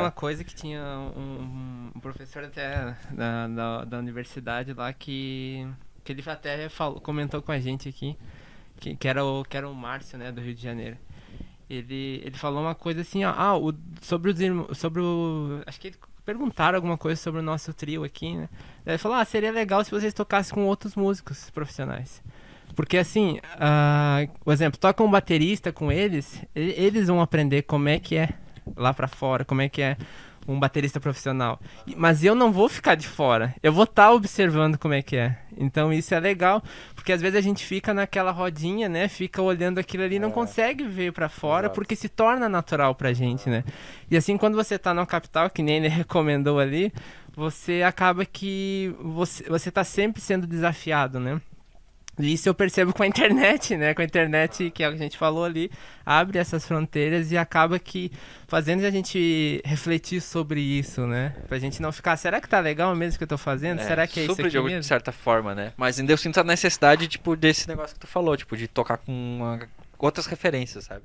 uma coisa que tinha um, um professor até da, da, da, universidade lá que, que ele até falou, comentou com a gente aqui, que, que, era o, que era o Márcio, né, do Rio de Janeiro. Ele, ele falou uma coisa assim, ó, ah, o, sobre os irmãos, sobre o... Acho que ele perguntaram alguma coisa sobre o nosso trio aqui, né? ele falou, ah, seria legal se vocês tocassem com outros músicos profissionais. Porque assim, uh, por exemplo, toca um baterista com eles, eles vão aprender como é que é lá para fora, como é que é um baterista profissional. Mas eu não vou ficar de fora. Eu vou estar tá observando como é que é. Então isso é legal, porque às vezes a gente fica naquela rodinha, né? Fica olhando aquilo ali, é. não consegue ver para fora, Exato. porque se torna natural pra gente, né? E assim quando você tá na capital, que nem ele recomendou ali, você acaba que você você tá sempre sendo desafiado, né? Isso eu percebo com a internet, né? Com a internet, que é o que a gente falou ali, abre essas fronteiras e acaba que fazendo a gente refletir sobre isso, né? Pra gente não ficar, será que tá legal mesmo que eu tô fazendo? É, será que é isso aqui jogo mesmo? de certa forma, né? Mas ainda eu sinto a necessidade, tipo, desse negócio que tu falou, tipo, de tocar com uma... outras referências, sabe?